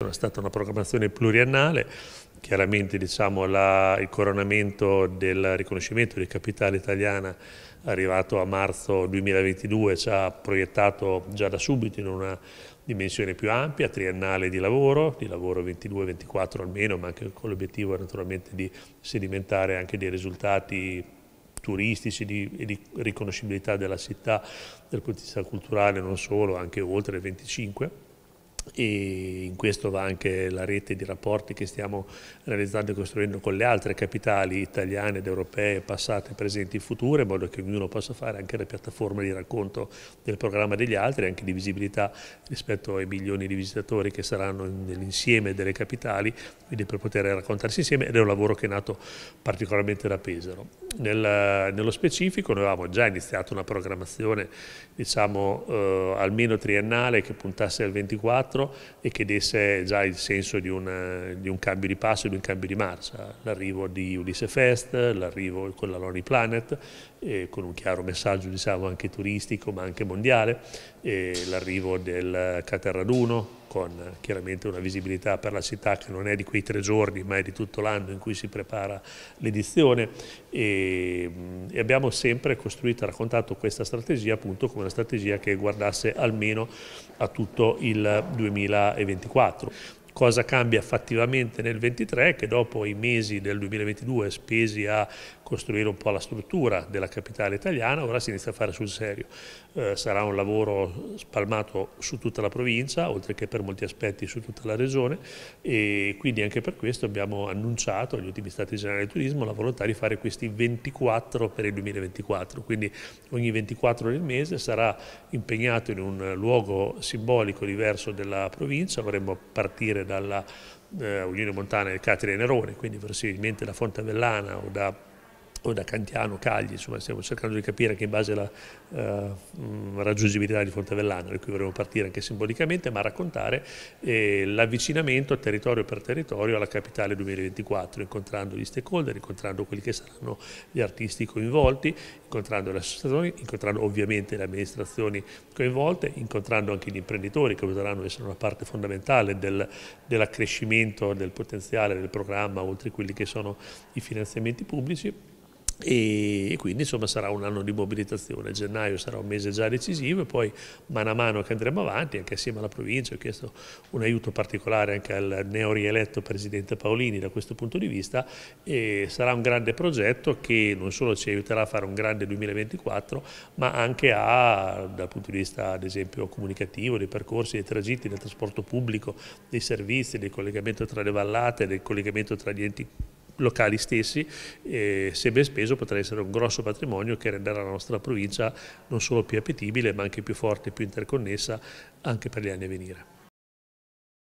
È stata una programmazione pluriannale, chiaramente diciamo, la, il coronamento del riconoscimento di capitale italiana arrivato a marzo 2022 ci ha proiettato già da subito in una dimensione più ampia, triennale di lavoro, di lavoro 22-24 almeno, ma anche con l'obiettivo naturalmente di sedimentare anche dei risultati turistici di, e di riconoscibilità della città dal punto di vista culturale, non solo, anche oltre il 25 e in questo va anche la rete di rapporti che stiamo realizzando e costruendo con le altre capitali italiane ed europee passate, presenti e future in modo che ognuno possa fare anche la piattaforma di racconto del programma degli altri anche di visibilità rispetto ai milioni di visitatori che saranno nell'insieme delle capitali quindi per poter raccontarsi insieme ed è un lavoro che è nato particolarmente da Pesaro. Nel, nello specifico noi avevamo già iniziato una programmazione diciamo eh, almeno triennale che puntasse al 24 4 e che desse già il senso di, una, di un cambio di passo e di un cambio di marcia, l'arrivo di Ulisse Fest, l'arrivo con la Lonely Planet, eh, con un chiaro messaggio diciamo, anche turistico ma anche mondiale, l'arrivo del Caterraduno, con eh, chiaramente una visibilità per la città che non è di quei tre giorni ma è di tutto l'anno in cui si prepara l'edizione e, mm, e, abbiamo sempre costruito e raccontato questa strategia appunto come una strategia che guardasse almeno a tutto il 2024. Cosa cambia fattivamente nel 2023? che dopo i mesi del 2022 spesi a costruire un po' la struttura della capitale italiana, ora si inizia a fare sul serio. Eh, sarà un lavoro spalmato su tutta la provincia, oltre che per molti aspetti su tutta la regione e quindi anche per questo abbiamo annunciato agli ultimi stati generali del turismo la volontà di fare questi 24 per il 2024, quindi ogni 24 del mese sarà impegnato in un luogo simbolico diverso della provincia, vorremmo partire dalla eh, Unione Montana del Catria e Nerone, quindi possibilmente da Fontavellana o da o da Cantiano, Cagli, insomma stiamo cercando di capire anche in base alla uh, raggiungibilità di Fontavellano, da cui vorremmo partire anche simbolicamente, ma raccontare eh, l'avvicinamento territorio per territorio alla capitale 2024, incontrando gli stakeholder, incontrando quelli che saranno gli artisti coinvolti, incontrando le associazioni, incontrando ovviamente le amministrazioni coinvolte, incontrando anche gli imprenditori che potranno essere una parte fondamentale del, dell'accrescimento del potenziale del programma, oltre a quelli che sono i finanziamenti pubblici e quindi insomma sarà un anno di mobilitazione, gennaio sarà un mese già decisivo e poi mano a mano che andremo avanti, anche assieme alla provincia, ho chiesto un aiuto particolare anche al neo rieletto Presidente Paolini da questo punto di vista e sarà un grande progetto che non solo ci aiuterà a fare un grande 2024 ma anche a, dal punto di vista ad esempio comunicativo, dei percorsi, dei tragitti, del trasporto pubblico, dei servizi, del collegamento tra le vallate, del collegamento tra gli enti locali stessi, eh, se ben speso potrà essere un grosso patrimonio che renderà la nostra provincia non solo più appetibile ma anche più forte, più interconnessa anche per gli anni a venire.